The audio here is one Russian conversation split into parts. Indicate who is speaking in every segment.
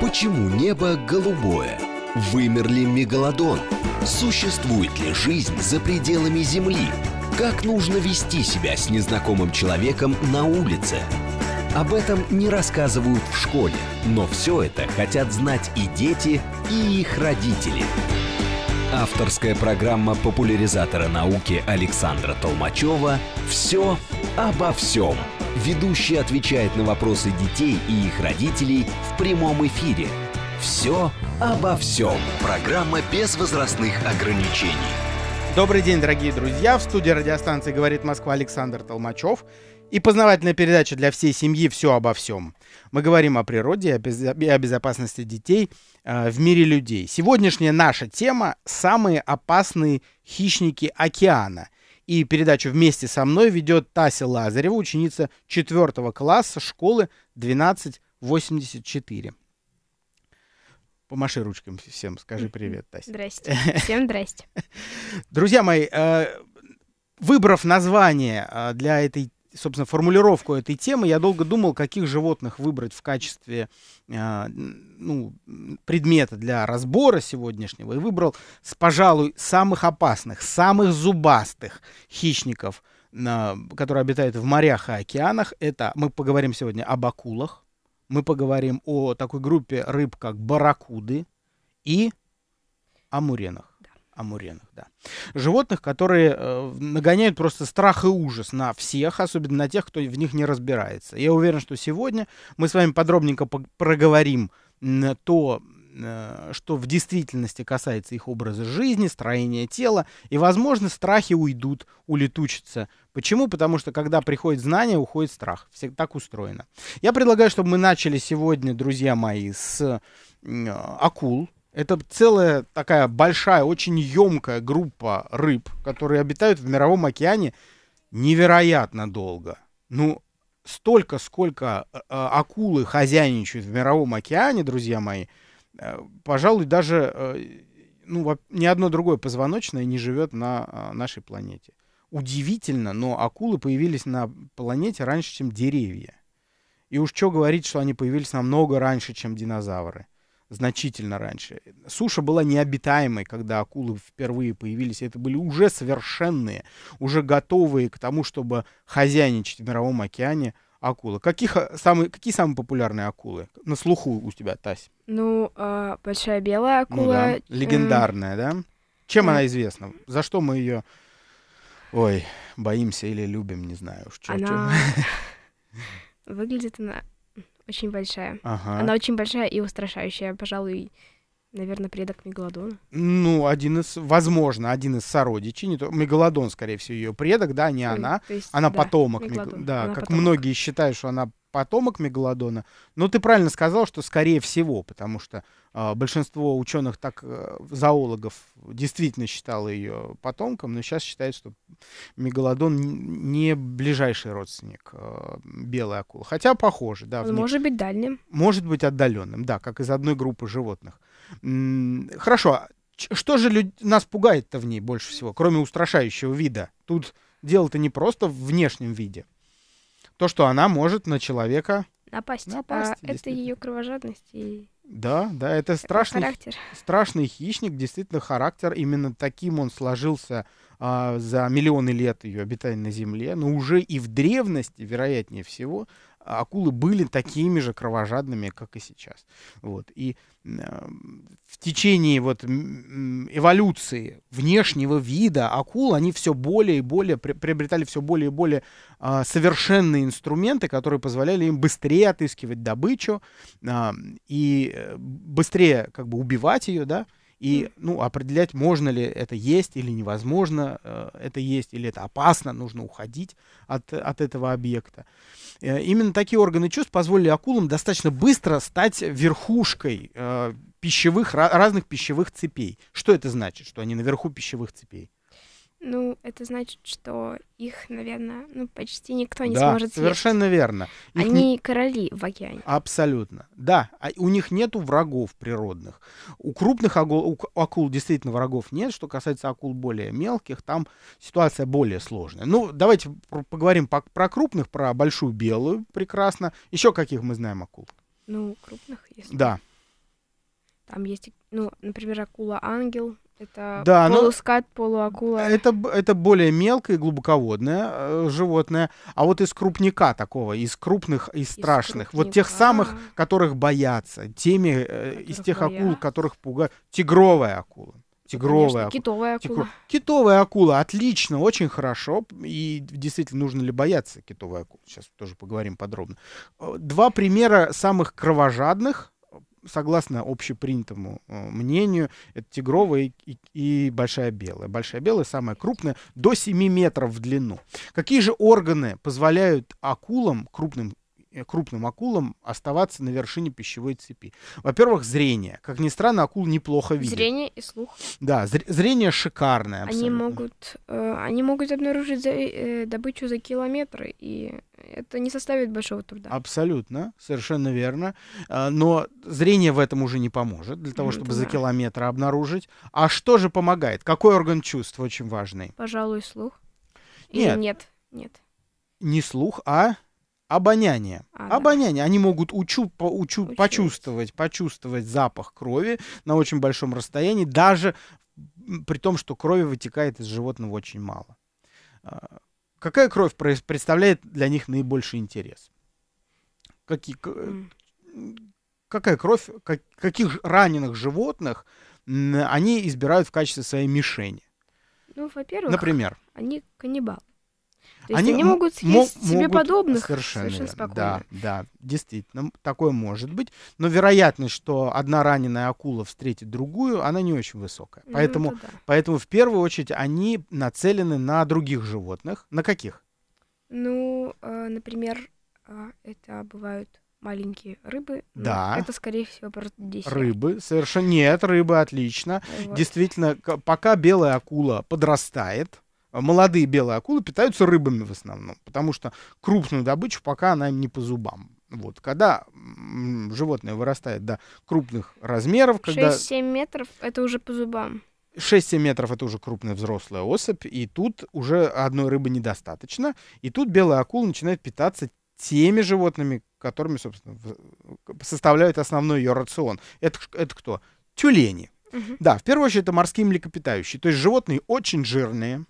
Speaker 1: Почему небо голубое? Вымер ли мегалодон? Существует ли жизнь за пределами Земли? Как нужно вести себя с незнакомым человеком на улице? Об этом не рассказывают в школе, но все это хотят знать и дети, и их родители. Авторская программа популяризатора науки Александра Толмачева «Все обо всем» ведущий отвечает на вопросы детей и их родителей в прямом эфире. Все обо всем. Программа без
Speaker 2: возрастных ограничений. Добрый день, дорогие друзья. В студии радиостанции «Говорит Москва» Александр Толмачев. И познавательная передача для всей семьи «Все обо всем». Мы говорим о природе и о безопасности детей э, в мире людей. Сегодняшняя наша тема – самые опасные хищники океана – и передачу вместе со мной ведет Тася Лазарева, ученица 4 класса школы 1284. Помаши ручкам всем, скажи привет, Тася. Здрасте. Всем здрасте. Друзья мои, э, выбрав название э, для этой собственно, формулировку этой темы, я долго думал, каких животных выбрать в качестве э, ну, предмета для разбора сегодняшнего, и выбрал, с, пожалуй, самых опасных, самых зубастых хищников, э, которые обитают в морях и океанах. Это мы поговорим сегодня об акулах, мы поговорим о такой группе рыб, как барракуды и о муренах. Амуренах, да. Животных, которые э, нагоняют просто страх и ужас на всех, особенно на тех, кто в них не разбирается. Я уверен, что сегодня мы с вами подробненько проговорим то, э, что в действительности касается их образа жизни, строения тела, и, возможно, страхи уйдут, улетучатся. Почему? Потому что, когда приходит знание, уходит страх. Все так устроено. Я предлагаю, чтобы мы начали сегодня, друзья мои, с э, акул, это целая такая большая, очень емкая группа рыб, которые обитают в Мировом океане невероятно долго. Ну, столько, сколько э, э акулы хозяйничают в Мировом океане, друзья мои, э, пожалуй, даже э, ну, ни одно другое позвоночное не живет на э, нашей планете. Удивительно, но акулы появились на планете раньше, чем деревья. И уж что говорить, что они появились намного раньше, чем динозавры значительно раньше. Суша была необитаемой, когда акулы впервые появились. Это были уже совершенные, уже готовые к тому, чтобы хозяйничать в мировом океане акулы. Каких, а, самые, какие самые популярные акулы? На слуху у тебя, Тась.
Speaker 3: Ну, э, большая белая ну акула. Ну, да. Эм, легендарная,
Speaker 2: э... да? Чем э... она известна? За что мы ее, ой, боимся или любим, не знаю уж. Чё, она...
Speaker 3: Чё. Выглядит она очень большая. Ага. Она очень большая и устрашающая, пожалуй, наверное, предок Мегалодона.
Speaker 2: Ну, один из, возможно, один из сородичей, не то, Мегалодон, скорее всего, ее предок, да, не Ой, она, есть, она да, потомок, Мегалодон. да, она как потомок. многие считают, что она потомок мегалодона. Но ты правильно сказал, что скорее всего, потому что э, большинство ученых, так э, зоологов, действительно считало ее потомком, но сейчас считают, что мегалодон не ближайший родственник э, белой акулы. Хотя похоже, да. Он них... может быть дальним. Может быть отдаленным, да, как из одной группы животных. М -м хорошо, а что же люд... нас пугает-то в ней больше всего, кроме устрашающего вида? Тут дело-то не просто в внешнем виде. То, что она может на человека
Speaker 3: напасть. напасть а это ее кровожадность и
Speaker 2: да, да, это, страшный, характер. страшный хищник, действительно характер. Именно таким он сложился а, за миллионы лет ее обитания на Земле. Но уже и в древности, вероятнее всего, акулы были такими же кровожадными, как и сейчас. Вот. И э, в течение вот эволюции внешнего вида акул они все более и более приобретали все более и более э, совершенные инструменты, которые позволяли им быстрее отыскивать добычу а, э, и быстрее как бы убивать ее, да, э, и ну, определять, можно ли это есть или невозможно э, это есть, или это опасно, нужно уходить от, от этого объекта. Э, именно такие органы чувств позволили акулам достаточно быстро стать верхушкой э, пищевых, разных пищевых цепей. Что это значит, что они наверху пищевых цепей?
Speaker 3: Ну, это значит, что их, наверное, ну, почти никто не да, сможет съесть. совершенно верно. Их Они не... короли в океане.
Speaker 2: Абсолютно. Да, а у них нет врагов природных. У крупных акул, у акул действительно врагов нет. Что касается акул более мелких, там ситуация более сложная. Ну, давайте поговорим по про крупных, про большую белую прекрасно. Еще каких мы знаем акул?
Speaker 3: Ну, крупных, если... Да. Там есть, ну, например, акула-ангел.
Speaker 2: Это да, ну, полускат, но... полуакула. Это, это более мелкое и глубоководное э, животное. А вот из крупника такого, из крупных и страшных, крупника. вот тех самых, которых боятся, теми, э, из тех боятся. акул, которых пугают, тигровая акула. Ну, тигровая Конечно, акула.
Speaker 3: Китовая акула. Тигр...
Speaker 2: Китовая акула, отлично, очень хорошо. И действительно, нужно ли бояться китовой акулы? Сейчас тоже поговорим подробно. Э, два примера самых кровожадных согласно общепринятому э, мнению, это тигровая и, и, и большая белая. Большая белая самая крупная, до 7 метров в длину. Какие же органы позволяют акулам, крупным Э, крупным акулам оставаться на вершине пищевой цепи. Во-первых, зрение. Как ни странно, акул неплохо видят.
Speaker 3: Зрение и слух.
Speaker 2: Да, зрение шикарное. Абсолютно. Они
Speaker 3: могут, э, они могут обнаружить за, э, добычу за километры, и это не составит большого труда.
Speaker 2: Абсолютно, совершенно верно. А, но зрение в этом уже не поможет для того, чтобы да. за километр обнаружить. А что же помогает? Какой орган чувств очень важный?
Speaker 3: Пожалуй, слух. Нет. Или нет?
Speaker 2: Нет. Не слух, а Обоняние. Она. Обоняние. Они могут учу, по, учу, Учусь. почувствовать, почувствовать запах крови на очень большом расстоянии, даже при том, что крови вытекает из животного очень мало. А, какая кровь представляет для них наибольший интерес? Какие, э, какая кровь, как, каких раненых животных они избирают в качестве своей мишени?
Speaker 3: Ну, во-первых, Например? они каннибалы.
Speaker 2: То есть они, они могут съесть м- себе могут подобных совершенно, совершенно спокойно. Да, да, действительно, такое может быть. Но вероятность, что одна раненая акула встретит другую, она не очень высокая. Ну, поэтому, да. поэтому в первую очередь они нацелены на других животных. На каких?
Speaker 3: Ну, э, например, э, это бывают маленькие рыбы. Да. Это, скорее всего, просто десерт. Рыбы,
Speaker 2: совершенно нет, рыбы, отлично. Вот. Действительно, пока белая акула подрастает, а молодые белые акулы питаются рыбами в основном, потому что крупную добычу пока она им не по зубам. Вот, когда животное вырастает до крупных размеров, когда... 6-7
Speaker 3: метров — это уже по зубам.
Speaker 2: 6-7 метров это уже крупная взрослая особь, и тут уже одной рыбы недостаточно. И тут белая акула начинает питаться теми животными, которыми, собственно, составляют основной ее рацион. Это, это кто? Тюлени. Угу. Да, в первую очередь это морские млекопитающие. То есть животные очень жирные,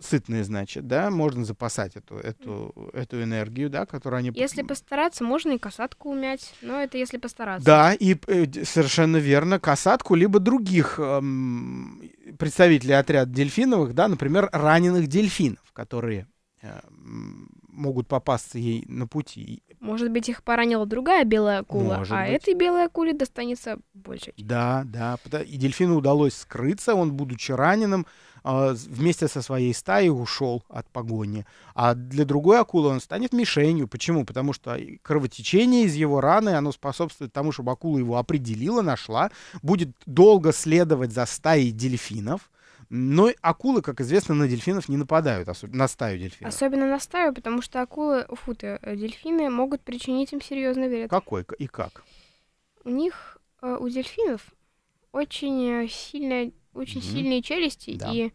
Speaker 2: сытные, значит, да, можно запасать эту, эту, эту энергию, да, которую они...
Speaker 3: Если постараться, можно и касатку умять, но это если постараться. Да,
Speaker 2: и э, совершенно верно, касатку, либо других эм, представителей отряда дельфиновых, да, например, раненых дельфинов, которые эм, могут попасться ей на пути.
Speaker 3: Может быть, их поранила другая белая акула, Может а быть. этой белой акуле достанется
Speaker 2: большей части. Да, да. И дельфину удалось скрыться. Он, будучи раненым, а, вместе со своей стаей ушел от погони. А для другой акулы он станет мишенью. Почему? Потому что кровотечение из его раны, оно способствует тому, чтобы акула его определила, нашла, будет долго следовать за стаей дельфинов. Но акулы, как известно, на дельфинов не нападают, особенно на стаю дельфинов.
Speaker 3: Особенно на стаю, потому что акулы, фу ты, э, дельфины могут причинить им серьезный вред.
Speaker 2: Какой и как?
Speaker 3: У них Э, у дельфинов очень э, сильная, очень угу. сильные челюсти да. и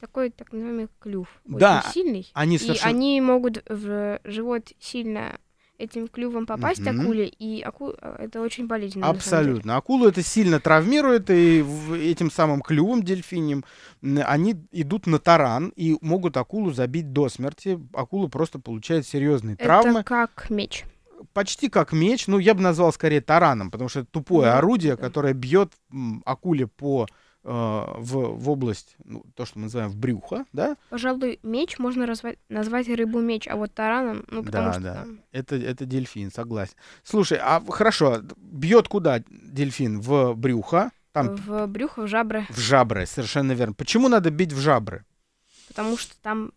Speaker 3: такой так называемый клюв. Да. Очень сильный. Они совершенно... они могут в живот сильно этим клювом попасть mm-hmm. акуле, и аку... Э, это очень болезненно. Абсолютно.
Speaker 2: Акулу это сильно травмирует, и этим самым клювом дельфиним они идут на таран и могут акулу забить до смерти. Акула просто получает серьезные травмы. Это как меч почти как меч, ну, я бы назвал скорее тараном, потому что это тупое да, орудие, которое бьет акуле по э, в, в область, ну, то, что мы называем в брюхо, да?
Speaker 3: Пожалуй, меч можно развать, назвать рыбу меч, а вот тараном, ну, потому да, что... Да, там...
Speaker 2: это, это дельфин, согласен. Слушай, а хорошо, бьет куда дельфин? В брюхо? Там...
Speaker 3: В брюхо, в жабры. В
Speaker 2: жабры, совершенно верно. Почему надо бить в жабры?
Speaker 3: Потому что там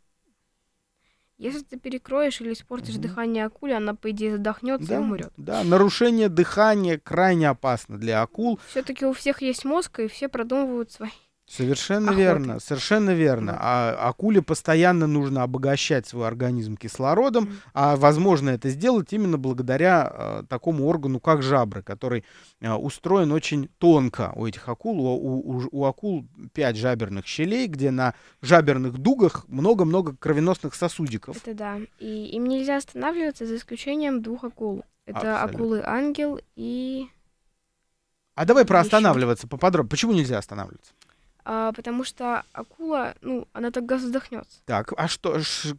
Speaker 3: если ты перекроешь или испортишь угу. дыхание акули, она, по идее, задохнется да, и умрет.
Speaker 2: Да, нарушение дыхания крайне опасно для акул.
Speaker 3: Все-таки у всех есть мозг, и все продумывают свои
Speaker 2: Совершенно охоты. верно, совершенно верно. А акуле постоянно нужно обогащать свой организм кислородом, а возможно это сделать именно благодаря э, такому органу, как жабры, который э, устроен очень тонко у этих акул. У, у, у акул пять жаберных щелей, где на жаберных дугах много-много кровеносных сосудиков.
Speaker 3: Это да. И им нельзя останавливаться за исключением двух акул. Это акулы ангел и...
Speaker 2: А давай про останавливаться поподробнее. Почему нельзя останавливаться?
Speaker 3: а, потому что акула, ну, она так газ вздохнется.
Speaker 2: Так, а что, ш,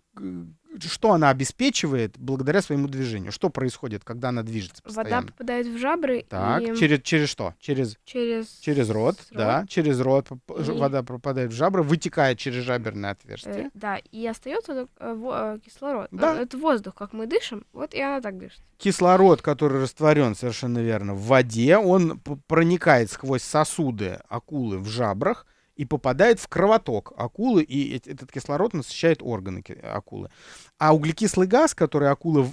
Speaker 2: что она обеспечивает благодаря своему движению? Что происходит, когда она движется постоянно? Вода
Speaker 3: попадает в жабры. Так, и... через,
Speaker 2: через что? Через, через... через рот, рот, да, через рот и... вода попадает в жабры, вытекает через жаберное э, отверстие. Э,
Speaker 3: да, и остается э, э, кислород. Да. Э, это воздух, как мы дышим, вот и она так дышит.
Speaker 2: Кислород, который растворен, совершенно верно, в воде, он проникает сквозь сосуды акулы в жабрах, и попадает в кровоток акулы, и этот кислород насыщает органы акулы. А углекислый газ, который, акула,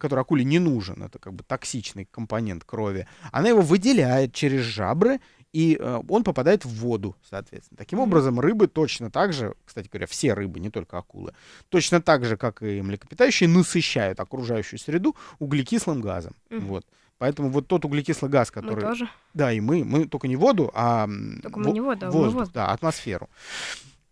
Speaker 2: который акуле не нужен, это как бы токсичный компонент крови, она его выделяет через жабры, и э, он попадает в воду, соответственно. Таким образом, рыбы точно так же, кстати говоря, все рыбы, не только акулы, точно так же, как и млекопитающие, насыщают окружающую среду углекислым газом. Mm-hmm. Вот. Поэтому вот тот углекислый газ, который... Мы тоже. Да, и мы. Мы только не воду, а... Только мы не воду, а воздух, воздух. Да, атмосферу.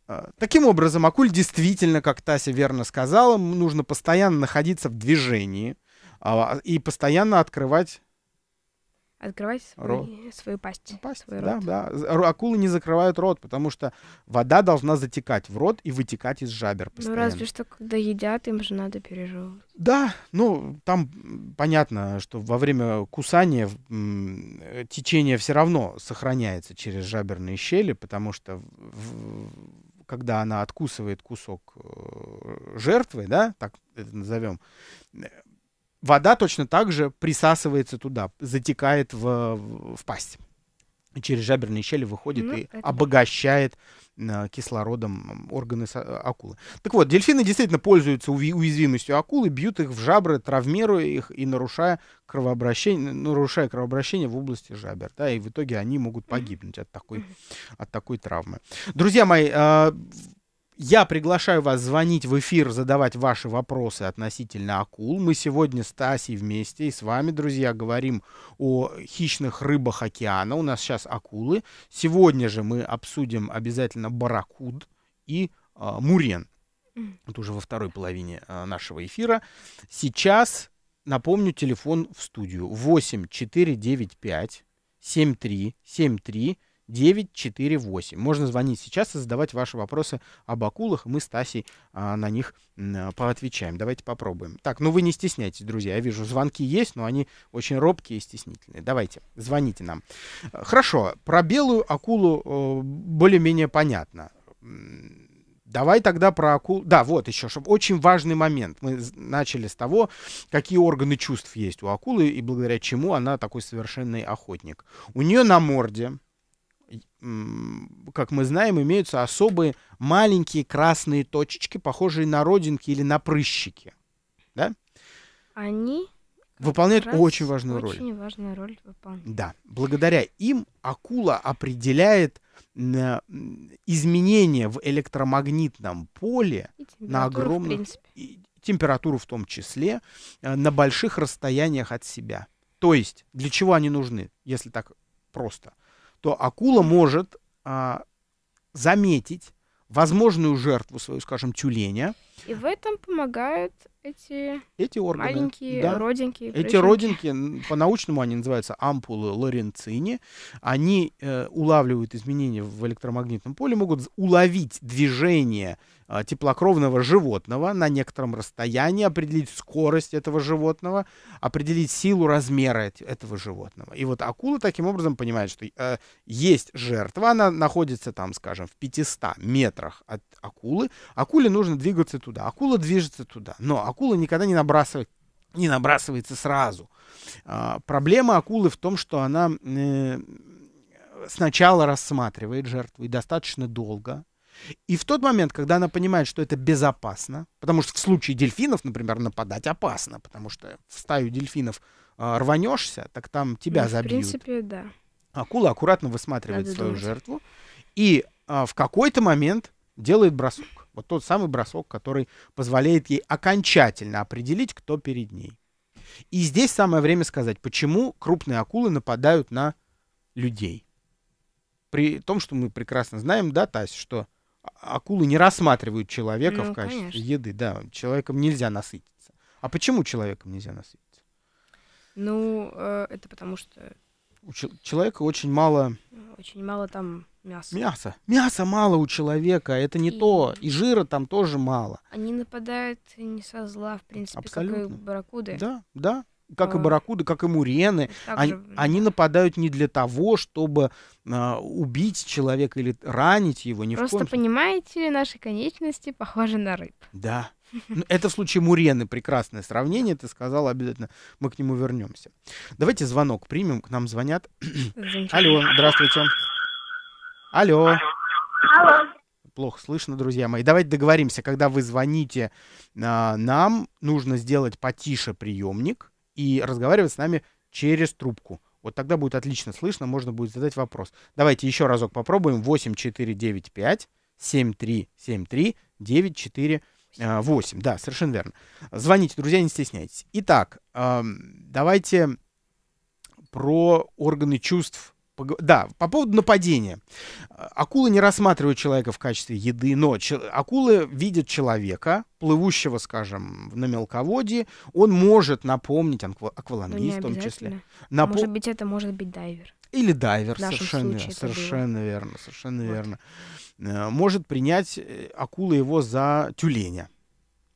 Speaker 2: А, таким образом, акуль действительно, как Тася верно сказала, нужно постоянно находиться в движении а, и постоянно открывать
Speaker 3: открывать свои, свою пасть. пасть свой рот. да.
Speaker 2: Акулы не закрывают рот, потому что вода должна затекать в рот и вытекать из жабер ну, постоянно. Ну, разве
Speaker 3: что, когда едят, им же надо пережевывать.
Speaker 2: Да, ну, там понятно, что во время кусания э, течение все равно сохраняется через жаберные щели, потому что в, когда она откусывает кусок э, жертвы, да, так это назовем, э, вода точно так же присасывается туда, затекает в, в пасть. через жаберные щели выходит ну, и это... обогащает э, кислородом органы э, акулы. Так вот, дельфины действительно пользуются уязвимостью акулы, бьют их в жабры, травмируя их и нарушая кровообращение, нарушая кровообращение в области жабер. Да, и в итоге они могут погибнуть от такой, от такой травмы. Друзья мои, э, я приглашаю вас звонить в эфир, задавать ваши вопросы относительно акул. Мы сегодня с Тасей вместе и с вами, друзья, говорим о хищных рыбах океана. У нас сейчас акулы. Сегодня же мы обсудим обязательно баракуд и э, мурен. Это уже во второй половине э, нашего эфира. Сейчас, напомню, телефон в студию 8495 7373 948. Можно звонить сейчас и задавать ваши вопросы об акулах. Мы с Тасей а, на них а, поотвечаем. Давайте попробуем. Так, ну вы не стесняйтесь, друзья. Я вижу, звонки есть, но они очень робкие и стеснительные. Давайте, звоните нам. Э, хорошо, про белую акулу э, более-менее понятно. Давай тогда про акул. Да, вот еще, чтобы очень важный момент. Мы начали с того, какие органы чувств есть у акулы и благодаря чему она такой совершенный охотник. У нее на морде как мы знаем, имеются особые маленькие красные точечки, похожие на родинки или на прыщики. Да? Они выполняют очень важную очень роль. Очень
Speaker 3: важную роль выполняют. Да.
Speaker 2: Благодаря им акула определяет э, изменения в электромагнитном поле на огромном... В температуру в том числе, э, на больших расстояниях от себя. То есть, для чего они нужны, если так просто – то акула может а, заметить возможную жертву свою, скажем, тюленя,
Speaker 3: и в этом помогают эти, эти органы, маленькие да. родинки. Эти прыщики.
Speaker 2: родинки, по-научному они называются ампулы лоренцини. Они э, улавливают изменения в электромагнитном поле, могут уловить движение э, теплокровного животного на некотором расстоянии, определить скорость этого животного, определить силу размера этого животного. И вот акула таким образом понимает, что э, есть жертва, она находится там, скажем, в 500 метрах от акулы. Акуле нужно двигаться туда, акула движется туда. Но акула никогда не набрасывает не набрасывается сразу. А, проблема акулы в том, что она э, сначала рассматривает жертву и достаточно долго. И в тот момент, когда она понимает, что это безопасно, потому что в случае дельфинов, например, нападать опасно, потому что в стаю дельфинов э, рванешься, так там тебя ну, забьют. В принципе, да. Акула аккуратно высматривает Надо свою думать. жертву и э, в какой-то момент делает бросок. Вот тот самый бросок, который позволяет ей окончательно определить, кто перед ней. И здесь самое время сказать, почему крупные акулы нападают на людей. При том, что мы прекрасно знаем, да, Тась, что а, акулы не рассматривают человека ну, в качестве конечно. еды. Да, человеком нельзя насытиться. А почему человеком нельзя насытиться?
Speaker 3: Ну, э, это потому что
Speaker 2: у человека очень мало...
Speaker 3: Очень мало там мяса. Мяса.
Speaker 2: Мяса мало у человека, а это не и... то. И жира там тоже мало.
Speaker 3: Они нападают не со зла, в принципе, Абсолютно. как и барракуды. Да,
Speaker 2: да. Как и барракуды, как и мурены. Также... Они, они нападают не для того, чтобы а, убить человека или ранить его. Ни Просто,
Speaker 3: понимаете ли, наши конечности похожи на рыб.
Speaker 2: Да. Ну, это в случае Мурены прекрасное сравнение, ты сказала обязательно, мы к нему вернемся. Давайте звонок примем, к нам звонят. Алло, здравствуйте. Алло. Алло. Плохо слышно, друзья мои. Давайте договоримся, когда вы звоните а, нам, нужно сделать потише приемник и разговаривать с нами через трубку. Вот тогда будет отлично слышно, можно будет задать вопрос. Давайте еще разок попробуем. 8495 7373 94 8, э, да, совершенно верно. Звоните, друзья, не стесняйтесь. Итак, эм, давайте про органы чувств. Да, по поводу нападения. Э, акулы не рассматривают человека в качестве еды, но акулы видят человека, плывущего, скажем, на мелководье. Он может напомнить аквалангист в том числе. Напом... Может
Speaker 3: быть, это может быть дайвер.
Speaker 2: Или дайвер, совершенно, совершенно верно, совершенно вот. верно. Э, может принять э, акула его за тюленя,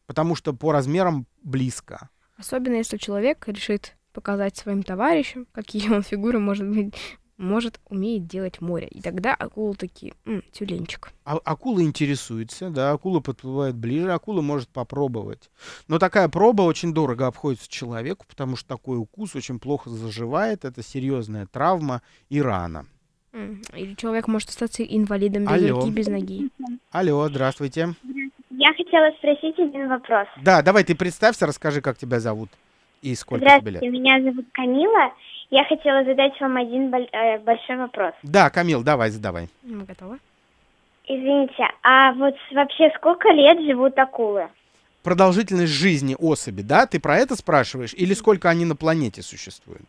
Speaker 2: потому что по размерам близко.
Speaker 3: Особенно если человек решит показать своим товарищам, какие он фигуры может быть может, умеет делать море. И тогда акула такие, М,
Speaker 2: тюленчик. А, акула интересуется, да, акула подплывает ближе, акула может попробовать. Но такая проба очень дорого обходится человеку, потому что такой укус очень плохо заживает, это серьезная травма и рана.
Speaker 3: Или человек может остаться инвалидом без Алло. руки, без ноги.
Speaker 2: Алло, здравствуйте.
Speaker 3: Я хотела спросить один вопрос.
Speaker 2: Да, давай ты представься, расскажи, как тебя зовут и сколько тебе лет. Здравствуйте,
Speaker 3: меня зовут Камила. Я хотела задать вам один э, большой вопрос.
Speaker 2: Да, Камил, давай, задавай.
Speaker 3: Мы ну, готовы. Извините, а вот вообще сколько лет живут акулы?
Speaker 2: Продолжительность жизни особи, да? Ты про это спрашиваешь? Или сколько они на планете существуют?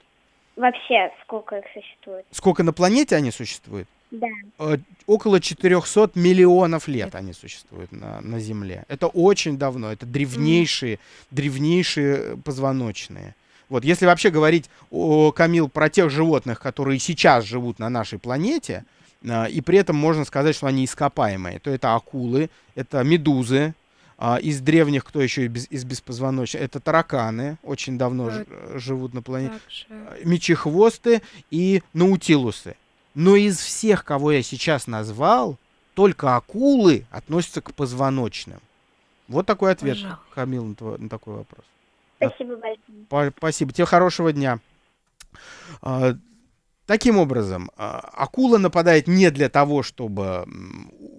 Speaker 3: Вообще, сколько их существует?
Speaker 2: Сколько на планете они существуют? Да. Э, около 400 миллионов лет они существуют на, на Земле. Это очень давно. Это древнейшие, mm. древнейшие э, позвоночные. Вот, если вообще говорить, о, Камил, про тех животных, которые сейчас живут на нашей планете, э, и при этом можно сказать, что они ископаемые, то это акулы, это медузы, а, из древних, кто еще из, беспозвоночных, это тараканы, очень давно вот. Э, живут на планете. Также. Э, мечехвосты и наутилусы. Но из всех, кого я сейчас назвал, только акулы относятся к позвоночным. Вот такой ответ, Пожалуй. Хамил, на, твой, на такой вопрос.
Speaker 3: Спасибо большое.
Speaker 2: Спасибо. Тебе хорошего дня. А, таким образом, а, акула нападает не для того, чтобы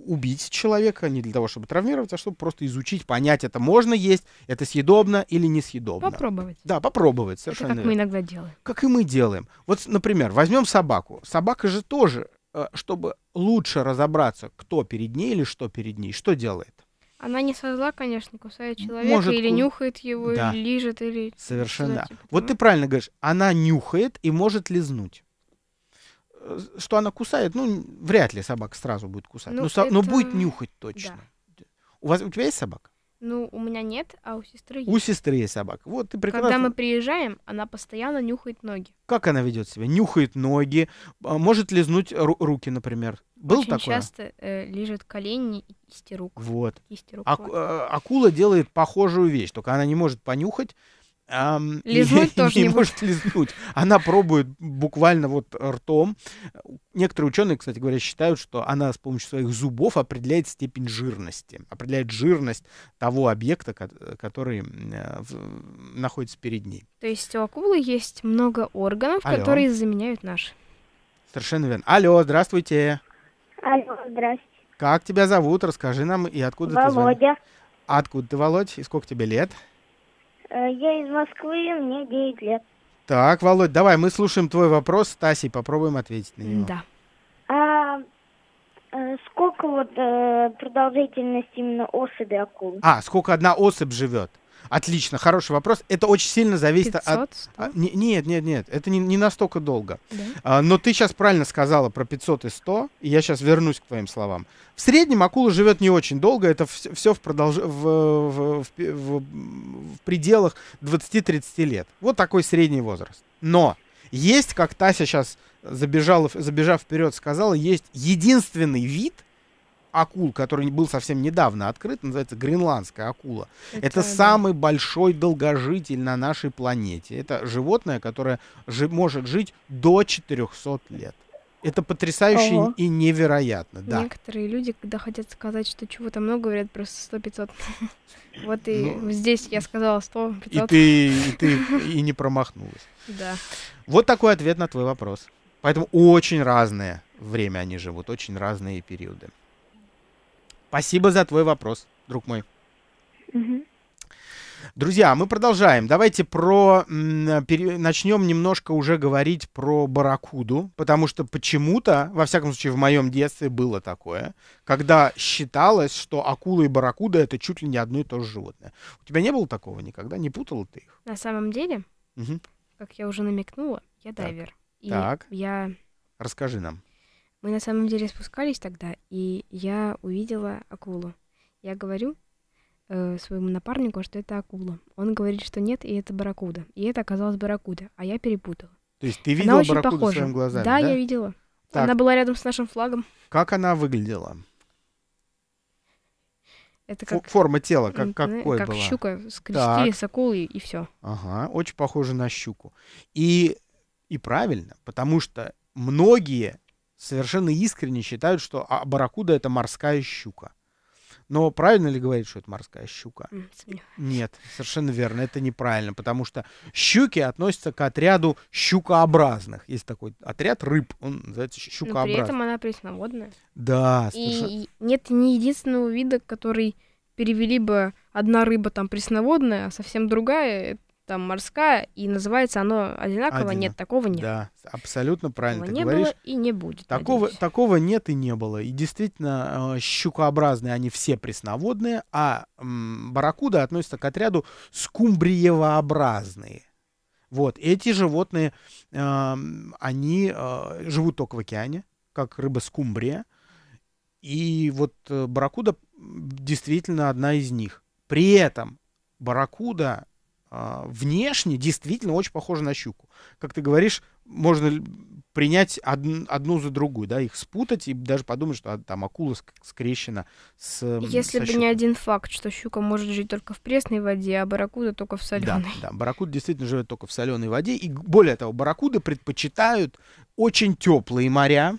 Speaker 2: убить человека, не для того, чтобы травмировать, а чтобы просто изучить, понять, это можно есть, это съедобно или несъедобно. Попробовать. Да, попробовать, совершенно. Это как мы иногда делаем. Как и мы делаем. Вот, например, возьмем собаку. Собака же тоже, э, чтобы лучше разобраться, кто перед ней или что перед ней, что делает?
Speaker 3: Она не со зла, конечно, кусает человека Может, или нюхает его, да. или лижет, или... Совершенно.
Speaker 2: Типа вот ты правильно говоришь, она нюхает и может лизнуть что она кусает, ну, вряд ли собака сразу будет кусать. Ну, но, ну, ну, это... но будет нюхать точно. Да. У, вас, у тебя есть собака?
Speaker 3: Ну, у меня нет, а у сестры есть. У
Speaker 2: сестры есть собака. Вот ты прекрасно. Когда мы
Speaker 3: приезжаем, она постоянно нюхает ноги.
Speaker 2: Как она ведет себя? Нюхает ноги, а, может лизнуть руки, например. Был Очень такое? часто
Speaker 3: э, лежит колени и кисти рук. Вот. Кисти рук. Аку-
Speaker 2: э, акула делает похожую вещь, только она не может понюхать, Эм, лизнуть тоже не, не может лизнуть. Она пробует буквально вот ртом. Некоторые ученые, кстати говоря, считают, что она с помощью своих зубов определяет степень жирности, определяет жирность того объекта, который э, находится перед ней.
Speaker 3: То есть у акулы есть много органов, Алло. которые заменяют наш.
Speaker 2: Совершенно верно. Алло, здравствуйте.
Speaker 3: Алло, здравствуйте.
Speaker 2: Как тебя зовут? Расскажи нам и откуда Володя. ты звонишь. Володя. Откуда ты, Володь? И сколько тебе лет?
Speaker 3: Э, я из Москвы, мне 9 лет.
Speaker 2: Так, Володь, давай, мы слушаем твой вопрос, Стаси, попробуем ответить на него. Да.
Speaker 3: А, э, сколько вот э, продолжительность именно особи акул? А,
Speaker 2: сколько одна особь живет? Отлично, хороший вопрос. Это очень сильно зависит 500, от... 100? А, не, нет, нет, нет, это не, не настолько долго. Да? А, но ты сейчас правильно сказала про 500 и 100, и я сейчас вернусь к твоим словам. В среднем акула живет не очень долго, это все в, продолж... в, в, в, в, в пределах 20-30 лет. Вот такой средний возраст. Но есть, как Тася сейчас забежала, забежав вперед сказала, есть единственный вид — акул, который был совсем недавно открыт, называется гренландская акула. Это, это самый да. большой долгожитель на нашей планете. Это животное, которое жи- может жить до 400 лет. Это потрясающе Ого. и невероятно, да.
Speaker 3: Некоторые люди, когда хотят сказать, что чего-то много, говорят просто 100-500. Вот и ну, здесь я сказала 100-500. И ты, и ты
Speaker 2: и не промахнулась. Да. Вот такой ответ на твой вопрос. Поэтому очень разное время они живут, очень разные периоды. Спасибо за твой вопрос, друг мой. Друзья, мы продолжаем. Давайте про начнем немножко уже говорить про баракуду, потому что почему-то, во всяком случае, в моем детстве было такое, когда считалось, что акула и баракуда это чуть ли не одно и то же животное. У тебя не было такого никогда? Не путал ты их?
Speaker 3: На самом деле, угу. как я уже намекнула, я так, дайвер.
Speaker 1: И так. Я.
Speaker 2: Расскажи нам.
Speaker 1: Мы
Speaker 3: на самом деле спускались тогда, и я увидела акулу. Я говорю э, своему напарнику, что это акула. Он говорит, что нет, и это барракуда. И это оказалась барракуда, а я перепутала.
Speaker 2: То есть ты видела она очень барракуду похожа. своими глазами? Да, да, я видела. Так. Она
Speaker 3: была рядом с нашим флагом.
Speaker 2: Как она выглядела?
Speaker 3: Это как... Форма тела, как, какой как была? Как щука, скрестили так. с акулой и все.
Speaker 2: Ага, очень похоже на щуку. И, и правильно, потому что многие совершенно искренне считают, что а, барракуда это морская щука. Но правильно ли говорит, что это морская щука? Нет, совершенно верно, это неправильно, потому что щуки относятся к отряду щукообразных. Есть такой отряд рыб, он называется щукообразный. Но при этом
Speaker 3: она пресноводная.
Speaker 2: Да, совершенно.
Speaker 3: И нет ни единственного вида, который перевели бы одна рыба там пресноводная, а совсем другая там морская, и называется оно одинаково, Одино. нет, такого нет. Да,
Speaker 2: абсолютно правильно такого ты не говоришь. было и
Speaker 3: не будет. Такого,
Speaker 2: такого нет и не было. И действительно, э, щукообразные они все пресноводные, а барракуды относятся к отряду скумбриевообразные. Вот, эти животные, э, они э, живут только в океане, как рыба скумбрия. И вот э, барракуда действительно одна из них. При этом барракуда а, внешне действительно очень похожа на щуку. Как ты говоришь, можно принять од- одну за другую, да, их спутать и даже подумать, что а, там акула скрещена с Если бы щукой. не
Speaker 3: один факт, что щука может жить только в пресной воде, а барракуда только в соленой. Да,
Speaker 2: да, барракуда действительно живет только в соленой воде. И более того, барракуды предпочитают очень теплые моря,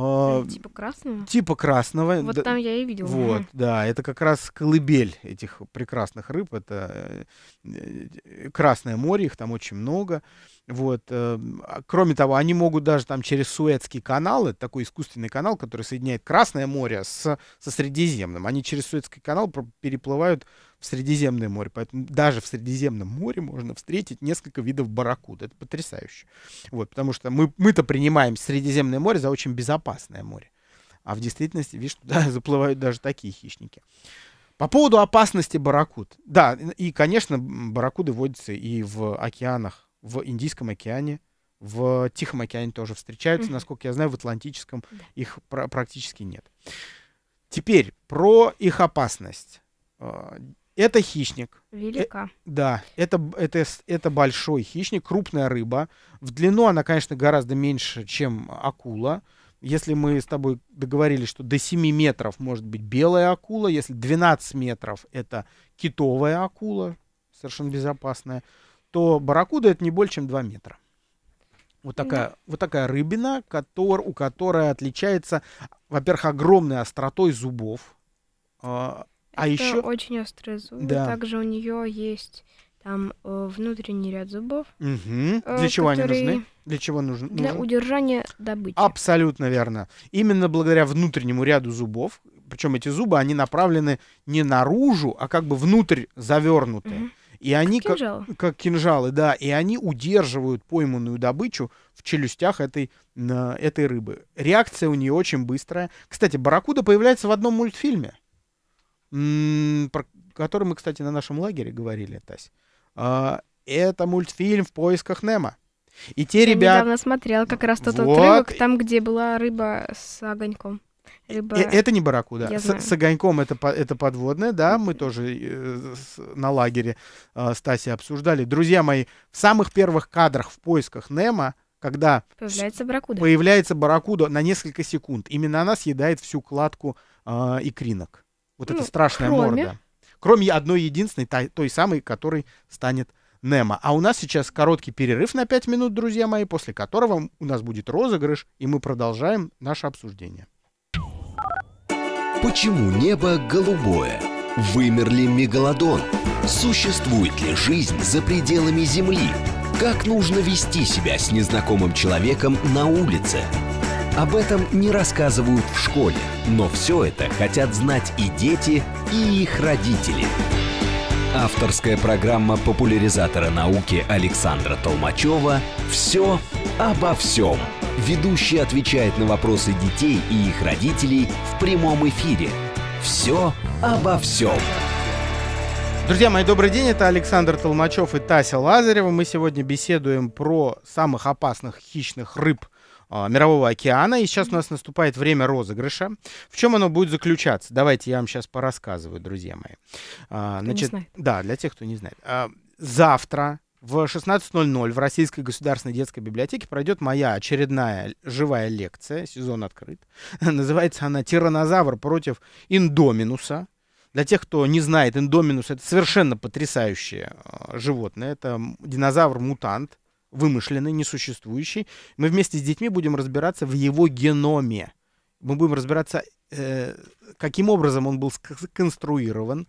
Speaker 2: а, э, типа красного? Типа красного. Вот да, там я и видел. Вот, да, это как раз колыбель этих прекрасных рыб. Это э, э, Красное море, их там очень много. Вот. А кроме того, они могут даже там через Суэцкий канал, это такой искусственный канал, который соединяет Красное море с, со Средиземным, они через Суэцкий канал переплывают в Средиземное море. Поэтому даже в Средиземном море можно встретить несколько видов барракуд. Это потрясающе. Вот, потому что мы, мы-то принимаем Средиземное море за очень безопасное море. А в действительности, видишь, туда заплывают даже такие хищники. По поводу опасности барракуд. Да, и, конечно, барракуды водятся и в океанах, в Индийском океане, в Тихом океане тоже встречаются. Mm-hmm. Насколько я знаю, в Атлантическом yeah. их пр- практически нет. Теперь про их опасность. А, это хищник. Э, Велика. Э, да, это, это, это большой хищник, крупная рыба. В длину она, конечно, гораздо меньше, чем акула. Если мы с тобой договорились, что до 7 метров может быть белая акула, если 12 метров это китовая акула, совершенно безопасная, то барракуда это не больше, чем 2 метра. Вот такая, да. вот такая рыбина, котор, у которой отличается, во-первых, огромной остротой зубов. А, а это еще
Speaker 3: очень острые зубы. Да. Также у нее есть там э, внутренний ряд зубов. Угу. Э, Для чего которые... они нужны? Для чего нужны? Для удержания добычи.
Speaker 2: Абсолютно верно. Именно благодаря внутреннему ряду зубов, причем эти зубы, они направлены не наружу, а как бы внутрь завернуты. Угу. И они как, кинжал. как, как кинжалы, да, и они удерживают пойманную добычу в челюстях этой, этой рыбы. Реакция у нее очень быстрая. Кстати, барракуда появляется в одном мультфильме про который мы, кстати, на нашем лагере говорили, Тась. А, это мультфильм в поисках Немо. И те Я ребята... недавно смотрел как раз тот вот. отрывок,
Speaker 3: там, где была рыба с огоньком. Э, рыба... Э, это не барракуда. Я с, знаю.
Speaker 2: с огоньком это, это подводное, да, мы тоже э, на лагере э, Стаси обсуждали. Друзья мои, в самых первых кадрах в поисках Немо, когда появляется барракуда, появляется барракуда на несколько секунд, именно она съедает всю кладку э, икринок. Вот ну, эта страшная кроме... морда. Кроме одной единственной, той, той самой, которой станет Немо. А у нас сейчас короткий перерыв на 5 минут, друзья мои, после которого у нас будет розыгрыш, и мы продолжаем наше обсуждение.
Speaker 1: Почему небо голубое? Вымерли мегалодон? Существует ли жизнь за пределами Земли? Как нужно вести себя с незнакомым человеком на улице? Об этом не рассказывают в школе, но все это хотят знать и дети, и их родители. Авторская программа популяризатора науки Александра Толмачева «Все обо всем». Ведущий отвечает на вопросы детей и их родителей в прямом эфире. «Все обо всем». Друзья мои,
Speaker 2: добрый день. Это Александр Толмачев и Тася Лазарева. Мы сегодня беседуем про самых опасных хищных рыб – а, мирового океана. И сейчас у нас наступает время розыгрыша. В чем оно будет заключаться? Давайте я вам сейчас порассказываю, друзья мои. А, кто Значит, не знает. Да, для тех, кто не знает. А, завтра в 16.00 в Российской государственной детской библиотеке пройдет моя очередная живая лекция, сезон открыт. Называется она «Тиранозавр против Индоминуса». Для тех, кто не знает, Индоминус — это совершенно потрясающее животное. Это динозавр-мутант, вымышленный, несуществующий. Мы вместе с детьми будем разбираться в его геноме. Мы будем разбираться, э, каким образом он был сконструирован,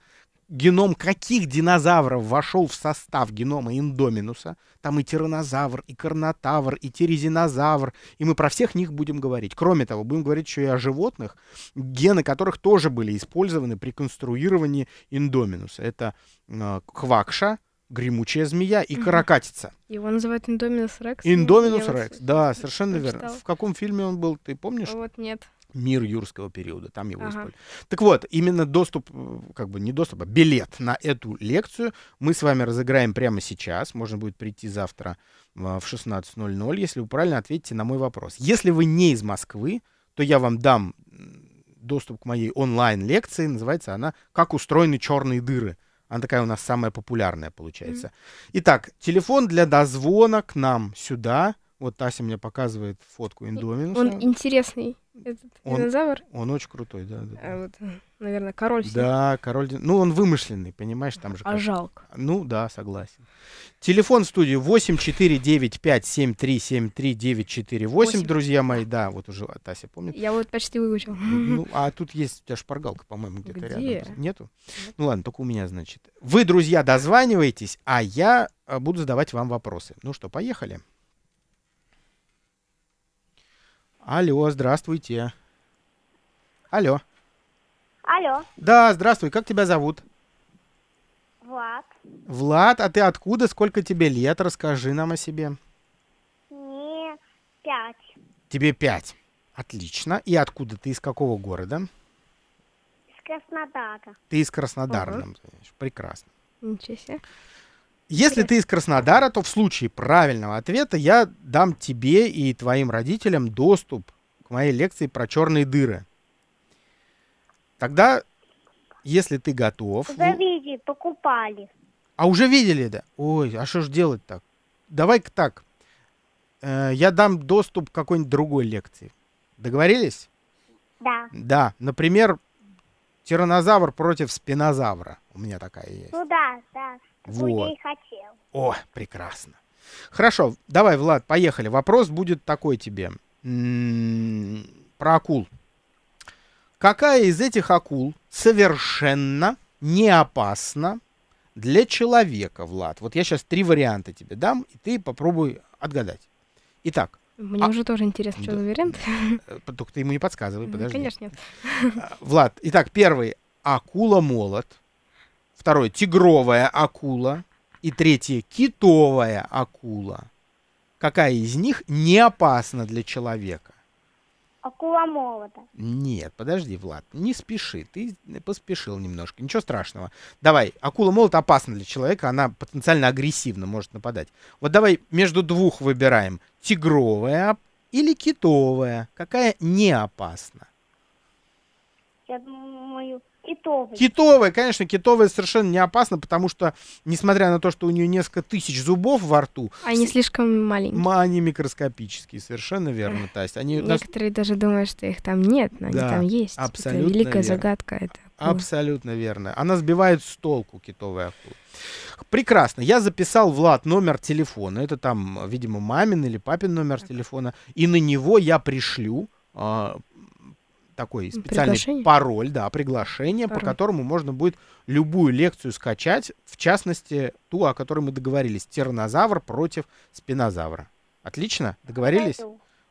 Speaker 2: геном каких динозавров вошел в состав генома Индоминуса. Там и тиранозавр, и карнотавр, и терезинозавр. И мы про всех них будем говорить. Кроме того, будем говорить еще и о животных, гены которых тоже были использованы при конструировании Индоминуса. Это э, квакша, гремучая змея и каракатица.
Speaker 3: Его называют Индоминус Рекс. Ну, Индоминус Рекс,
Speaker 2: да, совершенно прочитала. верно. В каком фильме он был, ты помнишь? Вот нет. Мир юрского периода, там его ага. использовали. Так вот, именно доступ, э, как бы не доступ, а билет на эту лекцию мы с вами разыграем прямо сейчас. Можно будет прийти завтра э, в 16.00, если вы правильно ответите на мой вопрос. Если вы не из Москвы, то я вам дам доступ к моей онлайн-лекции. Называется она «Как устроены черные дыры». Она такая у нас самая популярная получается. Mm-hmm. Итак, телефон для дозвона к нам сюда – вот Тася мне показывает фотку индоминуса. Он
Speaker 3: интересный, этот он, динозавр.
Speaker 2: Он очень крутой, да. да, а да.
Speaker 3: А вот, наверное, король синий.
Speaker 2: Да, король... Ну, он вымышленный, понимаешь, там же... А как... жалко. Ну, да, согласен. Телефон студии 8495-7373-948, друзья мои. Да, вот уже Тася помнит.
Speaker 3: Я вот почти выучил. Ну,
Speaker 2: а тут есть у тебя шпаргалка, по-моему, где-то где? рядом. Нету? Нет. Ну, ладно, только у меня, значит. Вы, друзья, дозваниваетесь, а я э, буду задавать вам вопросы. Ну что, поехали. Поехали. Алло, здравствуйте. Алло. Алло. Да, здравствуй, как тебя зовут? Влад. Влад, а ты откуда, сколько тебе лет? Расскажи нам о себе. Мне пять. Тебе пять. Отлично. И откуда ты? Из какого города?
Speaker 3: Из Краснодара. Ты из
Speaker 2: Краснодара, угу. прекрасно. Ничего себе. Если ты из Краснодара, то в случае правильного ответа я дам тебе и твоим родителям доступ к моей лекции про черные дыры. Тогда, если ты готов... Уже
Speaker 3: видели, покупали.
Speaker 2: А уже видели, да? Ой, а что ж делать так? Давай-ка так. Э, я дам доступ к какой-нибудь другой лекции. Договорились? Да. Да. Например, тиранозавр против спинозавра. У меня такая есть. Ну да, да. Вот. хотел. О, прекрасно. Хорошо, давай, Влад, поехали. Вопрос будет такой тебе. М м-м, -м -м, про акул. Какая из этих акул совершенно не опасна для человека, Влад? Вот я сейчас три варианта тебе дам, и ты попробуй отгадать. Итак.
Speaker 3: Мне а... уже тоже интересно, что да. за вариант.
Speaker 2: Только ты ему не подсказывай, ну, подожди. Конечно, нет. Э, Влад, итак, первый. Акула-молот второе тигровая акула и третье китовая акула. Какая из них не опасна для человека?
Speaker 3: Акула молота.
Speaker 2: Нет, подожди, Влад, не спеши. Ты поспешил немножко. Ничего страшного. Давай, акула молота опасна для человека. Она потенциально агрессивно может нападать. Вот давай между двух выбираем. Тигровая или китовая. Какая не опасна?
Speaker 3: Я думаю, Китовый. Китовый,
Speaker 2: конечно, китовая совершенно не опасна, потому что, несмотря на то, что у нее несколько тысяч зубов во рту... А они с... слишком маленькие. Они микроскопические, совершенно верно, Тася. Они... Некоторые
Speaker 3: даже думают, что их там нет, но да, они там есть. Абсолютно это великая верно. загадка. Это
Speaker 2: Абсолютно верно. Она сбивает с толку китовая акула. Прекрасно. Я записал, Влад, номер телефона. Это там, видимо, мамин или папин номер телефона. И на него я пришлю а, такой специальный приглашение? пароль, да, приглашение, пароль. по которому можно будет любую лекцию скачать, в частности, ту, о которой мы договорились, тиранозавр против спинозавра. Отлично, договорились?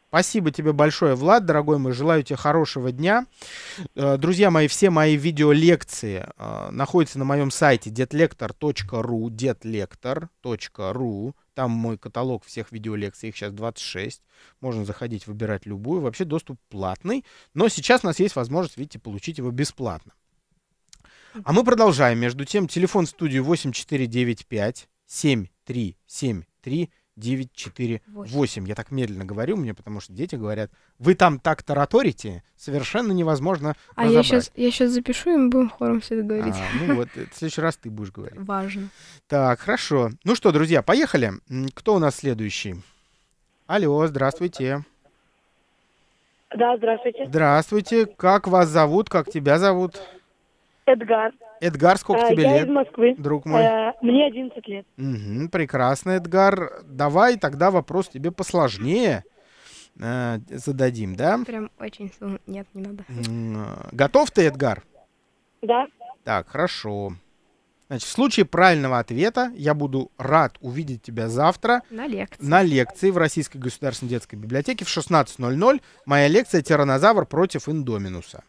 Speaker 2: Спасибо тебе большое, Влад, дорогой мой. Желаю тебе хорошего дня. Э, друзья мои, все мои видеолекции э, находятся на моем сайте detlektor.ru, detlektor.ru. Там мой каталог всех видеолекций, их сейчас 26. Можно заходить, выбирать любую. Вообще доступ платный, но сейчас у нас есть возможность, видите, получить его бесплатно. А мы продолжаем. Между тем, телефон студии 8495 7373 948. Я так медленно говорю мне, потому что дети говорят, вы там так тараторите, совершенно невозможно А разобрать. я сейчас,
Speaker 3: я сейчас запишу, и мы будем хором все это говорить. А, ну
Speaker 2: вот, э, в следующий раз ты будешь говорить. Важно. Так, хорошо. Ну что, друзья, поехали. Кто у нас следующий? Алло, здравствуйте.
Speaker 1: Да, здравствуйте.
Speaker 2: Здравствуйте. Как вас зовут, как тебя зовут? Эдгар. Эдгар, сколько а, тебе я лет? Я из Москвы. Друг мой. А,
Speaker 1: мне 11 лет.
Speaker 2: Угу, прекрасно, Эдгар. Давай тогда вопрос тебе посложнее э, зададим, да?
Speaker 3: Прям очень сложно. Нет, не надо.
Speaker 2: Готов ты, Эдгар? Да. Так, хорошо. Значит, в случае правильного ответа я буду рад увидеть тебя завтра на лекции, на лекции в Российской государственной детской библиотеке в 16.00. Моя лекция «Тиранозавр против Индоминуса».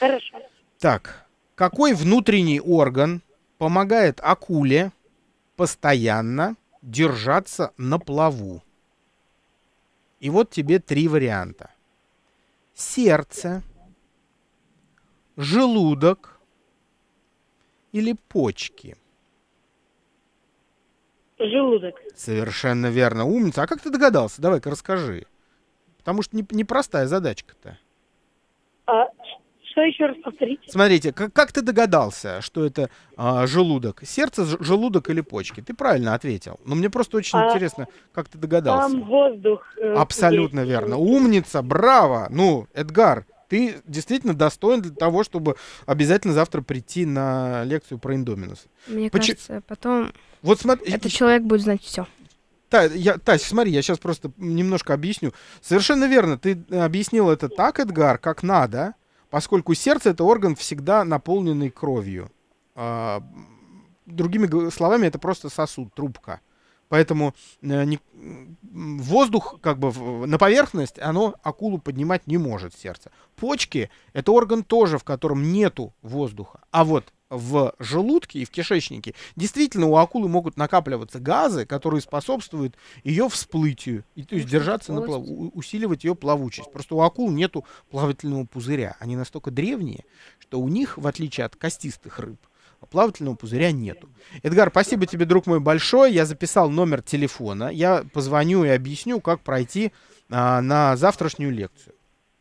Speaker 2: Хорошо. Так, какой внутренний орган помогает акуле постоянно держаться на плаву? И вот тебе три варианта. Сердце, желудок или почки? Желудок. Совершенно верно. Умница. А как ты догадался? Давай-ка расскажи. Потому что непростая не, не задачка-то.
Speaker 1: А что еще раз повторите?
Speaker 2: Смотрите, как, как ты догадался, что это а, желудок? Сердце, желудок или почки? Ты правильно ответил. Но мне просто очень а, интересно, как ты догадался. Там
Speaker 1: воздух. Э, Абсолютно
Speaker 2: есть. верно. Умница, браво. Ну, Эдгар, ты действительно достоин для того, чтобы обязательно завтра прийти на лекцию про индоминус.
Speaker 3: Мне Поч... кажется,
Speaker 2: потом вот смотри... этот человек будет знать все. Та, я, Тась, смотри, я сейчас просто немножко объясню. Совершенно верно, ты объяснил это так, Эдгар, как надо, поскольку сердце это орган всегда наполненный кровью. А, другими словами, это просто сосуд, трубка. Поэтому э, воздух как бы на поверхность, оно акулу поднимать не может сердце. Почки — это орган тоже, в котором нету воздуха. А вот в желудке и в кишечнике, действительно у акулы могут накапливаться газы, которые способствуют ее всплытию, и, то есть держаться на плаву, усиливать ее плавучесть. Просто у акул нету плавательного пузыря. Они настолько древние, что у них, в отличие от костистых рыб, плавательного пузыря нету. Эдгар, спасибо тебе, друг мой, большое. Я записал номер телефона. Я позвоню и объясню, как пройти а, на завтрашнюю лекцию.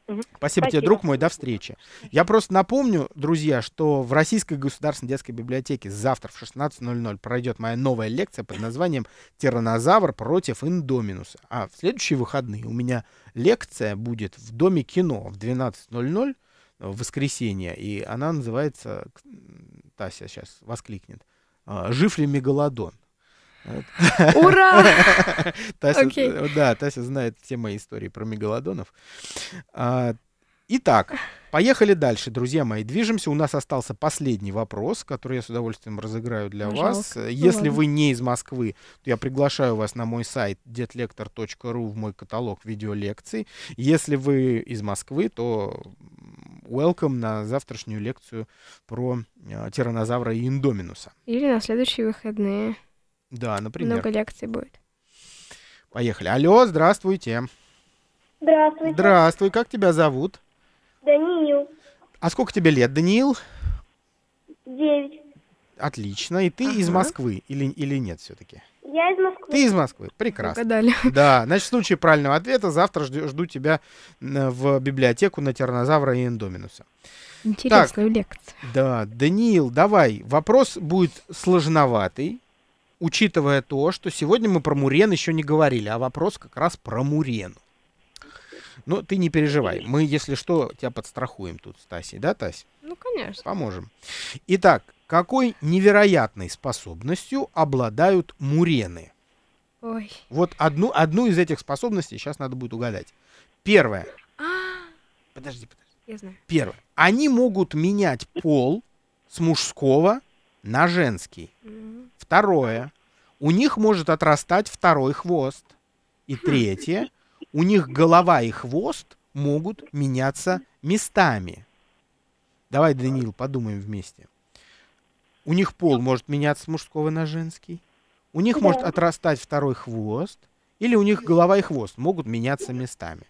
Speaker 2: Спасибо, Спасибо тебе, друг мой, до встречи. Я просто напомню, друзья, что в Российской государственной детской библиотеке завтра в 16.00 пройдет моя новая лекция под названием «Тиранозавр против Индоминуса». А в следующие выходные у меня лекция будет в Доме кино в 12.00 э, в воскресенье, и она называется, Тася сейчас воскликнет, «Э, «Жив ли мегалодон?». Ура! Э, да, Тася знает все мои истории про мегалодонов. А, итак, поехали дальше, друзья мои. Движемся. У нас остался последний вопрос, который я с удовольствием разыграю для Жалко. вас. Ну Если ну, вы не из Москвы, то я приглашаю вас на мой сайт detlector.ru в мой каталог видеолекций. Если вы из Москвы, то welcome на завтрашнюю лекцию про э, тиранозавра и индоминуса.
Speaker 3: Или на следующие выходные.
Speaker 2: Да, например. Много
Speaker 3: лекций будет.
Speaker 2: Поехали. Алло, здравствуйте.
Speaker 3: Здравствуйте. Здравствуй,
Speaker 2: как тебя зовут?
Speaker 3: Даниил.
Speaker 2: А сколько тебе лет, Даниил? Девять. Отлично. И ты ага. из Москвы или, или нет все-таки?
Speaker 3: Я из Москвы. Ты из Москвы.
Speaker 2: Прекрасно. Угадали. Да, значит, в случае правильного ответа завтра жду, жду тебя в библиотеку на Тернозавра и Эндоминуса.
Speaker 3: Интересная так, лекцию.
Speaker 2: Да, Даниил, давай. Вопрос будет сложноватый учитывая то, что сегодня мы про Мурен еще не говорили, а вопрос как раз про мурену. Но ну, ты не переживай, мы, если что, тебя подстрахуем тут, Стаси, да, Тась? Ну, конечно. Поможем. Итак, какой невероятной способностью обладают мурены? Ой. Вот одну, одну из этих способностей сейчас надо будет угадать. Первое. А! Подожди, подожди. Я знаю. Первое. Они могут менять пол с мужского на женский. Второе. У них может отрастать второй хвост. И хм. третье. У них голова и хвост могут меняться местами. Давай, Даниил, подумаем вместе. У них пол может меняться с мужского на женский. У них да. может отрастать второй хвост. Или у них голова и хвост могут меняться местами.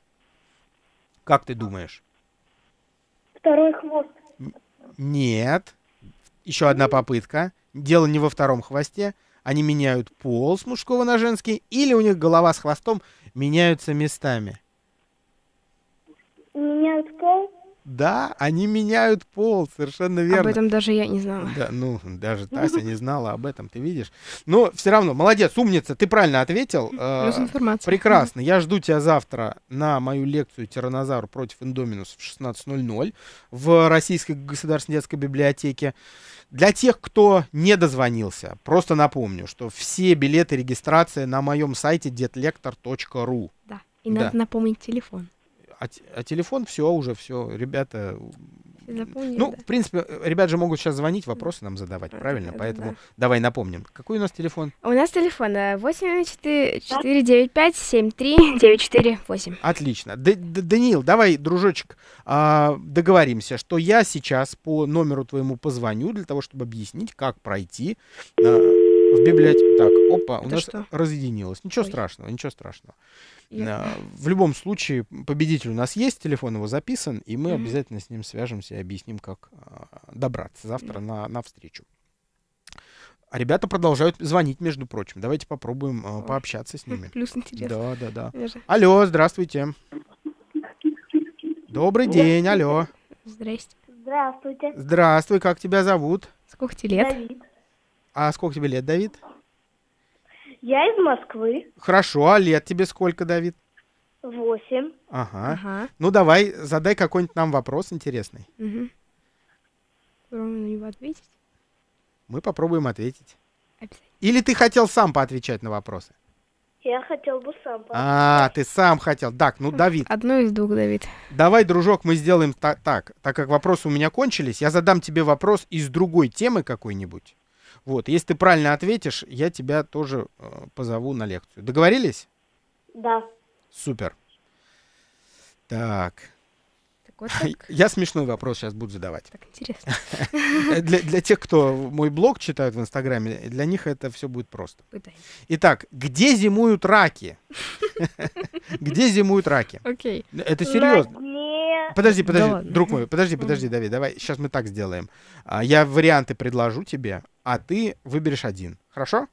Speaker 2: Как ты думаешь?
Speaker 3: Второй хвост.
Speaker 2: Нет. Еще одна попытка. Дело не во втором хвосте. Они меняют пол с мужского на женский, или у них голова с хвостом меняются местами? Меняют да, они меняют пол, совершенно верно. Об этом
Speaker 3: даже я не знала.
Speaker 2: Да, ну, даже Тася не знала об этом, ты видишь. Но все равно, молодец, умница, ты правильно ответил. Ну, э, информация. Прекрасно. Я жду тебя завтра на мою лекцию «Тиранозавр против Индоминус» в 16.00 в Российской государственной детской библиотеке. Для тех, кто не дозвонился, просто напомню, что все билеты регистрации на моем сайте детлектор.ру.
Speaker 3: Да, и надо да. напомнить телефон
Speaker 2: а, а телефон все уже, все, ребята.
Speaker 3: Напомнили, ну, да. в
Speaker 2: принципе, э, ребят же могут сейчас звонить, вопросы нам задавать, правильно? Да, Поэтому да. давай напомним. Какой у нас телефон?
Speaker 3: У нас телефон 8495-73-948.
Speaker 2: Э, Отлично. Д -д Даниил, давай, дружочек, а, договоримся, что я сейчас по номеру твоему позвоню для того, чтобы объяснить, как пройти а, в библиотеку. Так, опа, Это у нас что? разъединилось. Ничего Ой. страшного, ничего страшного. А, в любом случае, победитель у нас есть, телефон его записан, и мы обязательно с ним свяжемся и объясним, как а, добраться завтра на, на встречу. А ребята продолжают звонить, между прочим. Давайте попробуем э, пообщаться с ними. Плюс интересно. Да, да, да. Алло, здравствуйте. Добрый день, алло.
Speaker 3: Здрасте. Здравствуйте.
Speaker 2: Здравствуй, как тебя зовут?
Speaker 3: Сколько тебе лет? Давид.
Speaker 2: А сколько тебе лет, Давид?
Speaker 3: Я из Москвы.
Speaker 2: Хорошо, а лет тебе сколько, Давид?
Speaker 3: Восемь.
Speaker 2: Ага. ага. Ну давай, задай какой-нибудь нам вопрос интересный.
Speaker 3: Угу. Попробуем на него ответить.
Speaker 2: Мы попробуем ответить. Обязательно. Или ты хотел сам поотвечать на вопросы?
Speaker 3: Я хотел бы сам а, поотвечать.
Speaker 2: А, ты сам хотел. Так, ну, Давид. Одно из двух, Давид. Давай, дружок, мы сделаем так, так. Так как вопросы у меня кончились, я задам тебе вопрос из другой темы какой-нибудь. Вот, если ты правильно ответишь, я тебя тоже э, позову на лекцию. Договорились? Да. Супер. Так. так вот так. Я смешной вопрос сейчас буду задавать. Так интересно. для, для тех, кто мой блог читают в Инстаграме, для них это все будет просто. Пытай. Итак, где зимуют раки? где зимуют раки? Окей. Okay. Это серьезно. Подожди, подожди, да друг мой, подожди, подожди, Давид, давай, сейчас мы так сделаем. А, я варианты предложу тебе, а ты выберешь один. Хорошо?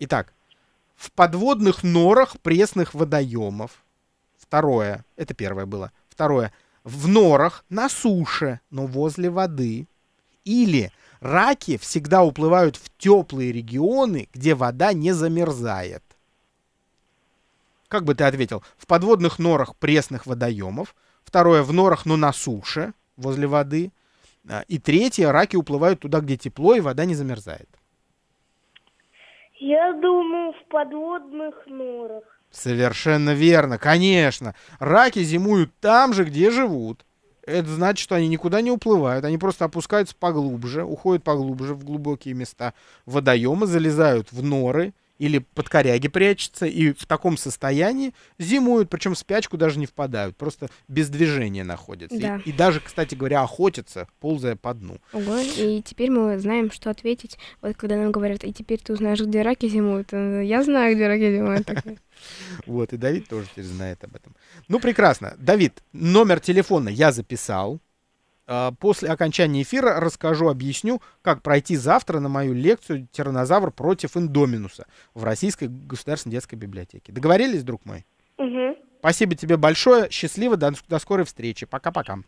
Speaker 2: Итак, в подводных норах пресных водоемов. Второе. Это первое было. Второе. В норах на суше, но возле воды. Или раки всегда уплывают в теплые регионы, где вода не замерзает. Как бы ты ответил? В подводных норах пресных водоемов. Второе. В норах, но на суше, возле воды. А, и третье, раки уплывают туда, где тепло, и вода не замерзает.
Speaker 3: Я думаю, в подводных норах.
Speaker 2: Совершенно верно, конечно. Раки зимуют там же, где живут. Это значит, что они никуда не уплывают, они просто опускаются поглубже, уходят поглубже в глубокие места водоема, залезают в норы, или под коряги прячется, и в таком состоянии зимуют, причем в спячку даже не впадают, просто без движения находятся. Да. И, и даже, кстати говоря, охотятся, ползая по дну.
Speaker 3: Ого, и теперь мы знаем, что ответить. Вот когда нам говорят, и теперь ты узнаешь, где раки зимуют. Я знаю, где раки зимуют.
Speaker 2: Вот, и Давид тоже теперь знает об этом. Ну, прекрасно. Давид, номер телефона я записал. А, после окончания эфира расскажу, объясню, как пройти завтра на мою лекцию «Тиранозавр против Индоминуса» в Российской государственной детской библиотеке. Договорились, друг мой? Угу. Спасибо тебе большое. Счастливо. До, до скорой встречи. Пока-пока.